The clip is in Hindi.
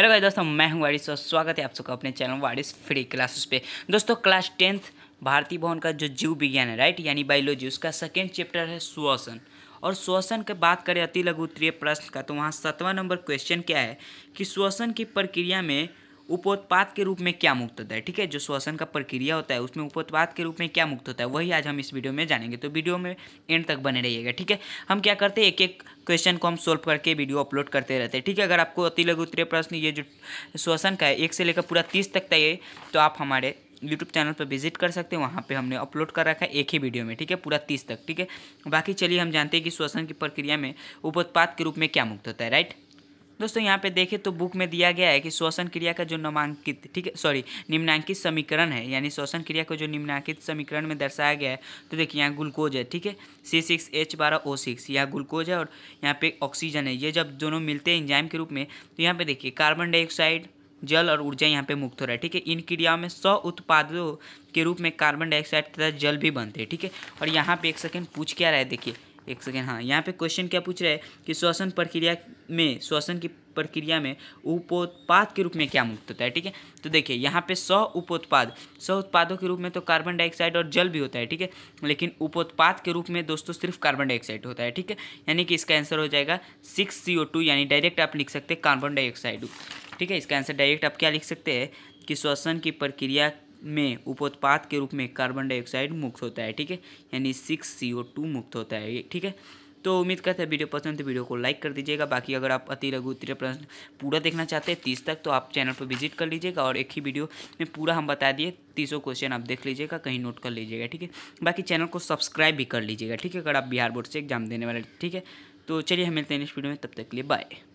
हेलो भाई दोस्तों मैं हूं वारिस और स्वागत है आप सबका अपने चैनल वारिस फ्री क्लासेस पे दोस्तों क्लास टेंथ भारतीय भवन का जो जीव विज्ञान है राइट यानी बायोलॉजी उसका सेकेंड चैप्टर है श्वसन और श्वसन की बात करें अति लघु उत्तरीय प्रश्न का तो वहाँ सतवा नंबर क्वेश्चन क्या है कि श्वसन की प्रक्रिया में उपोत्पाद के रूप में क्या मुक्त होता है ठीक है जो श्वसन का प्रक्रिया होता है उसमें उपोत्पाद के रूप में क्या मुक्त होता है वही आज हम इस वीडियो में जानेंगे तो वीडियो में एंड तक बने रहिएगा ठीक है हम क्या करते हैं एक एक क्वेश्चन को हम सोल्व करके वीडियो अपलोड करते रहते हैं ठीक है अगर आपको अति लघु उत्तरीय प्रश्न ये जो श्वसन का है एक से लेकर पूरा तीस तक का ये तो आप हमारे यूट्यूब चैनल पर विजिट कर सकते हैं वहाँ पे हमने अपलोड कर रखा है एक ही वीडियो में ठीक है पूरा तीस तक ठीक है बाकी चलिए हम जानते हैं कि श्वसन की प्रक्रिया में उपोत्पाद के रूप में क्या मुक्त होता है राइट दोस्तों यहाँ पे देखें तो बुक में दिया गया है कि श्वसन क्रिया का जो नामांकित ठीक है सॉरी निम्नांकित समीकरण है यानी श्वसन क्रिया को जो निम्नांकित समीकरण में दर्शाया गया है तो देखिए यहाँ ग्लूकोज है ठीक है सी सिक्स एच बारह ओ सिक्स यहाँ ग्लूकोज है और यहाँ पे ऑक्सीजन है ये जब दोनों मिलते हैं इंजाइम के रूप में तो यहाँ पे देखिए कार्बन डाइऑक्साइड जल और ऊर्जा यहाँ पे मुक्त हो रहा है ठीक है इन क्रियाओं में सौ उत्पादों के रूप में कार्बन डाइऑक्साइड तथा जल भी बनते हैं ठीक है और यहाँ पे एक सेकेंड पूछ क्या रहा है देखिए एक सेकेंड हाँ यहाँ पे क्वेश्चन क्या पूछ रहा है कि श्वसन प्रक्रिया में श्वसन की प्रक्रिया में उपोत्पाद के रूप में क्या मुक्त होता है ठीक है तो देखिए यहाँ पे सौ उपोत्पाद सौ उत्पादों के रूप में तो कार्बन डाइऑक्साइड और जल भी होता है ठीक है लेकिन उपोत्पाद के रूप में दोस्तों सिर्फ कार्बन डाइऑक्साइड होता है ठीक है यानी कि इसका आंसर हो जाएगा सिक्स सी ओ टू यानी डायरेक्ट आप लिख सकते हैं कार्बन डाइऑक्साइड ठीक है इसका आंसर डायरेक्ट आप क्या लिख सकते हैं कि श्वसन की प्रक्रिया में उपोत्पाद के रूप में कार्बन डाइऑक्साइड मुक्त होता है ठीक है यानी सिक्स सी ओ टू मुक्त होता है ठीक है तो उम्मीद करते हैं वीडियो पसंद तो वीडियो को लाइक कर दीजिएगा बाकी अगर आप अति लघु उत्तीय प्रश्न पूरा देखना चाहते हैं तीस तक तो आप चैनल पर विजिट कर लीजिएगा और एक ही वीडियो में पूरा हम बता दिए तीसों क्वेश्चन आप देख लीजिएगा कहीं नोट कर लीजिएगा ठीक है बाकी चैनल को सब्सक्राइब भी कर लीजिएगा ठीक है अगर आप बिहार बोर्ड से एग्जाम देने वाले ठीक है तो चलिए हम मिलते हैं नेक्स्ट वीडियो में तब तक के लिए बाय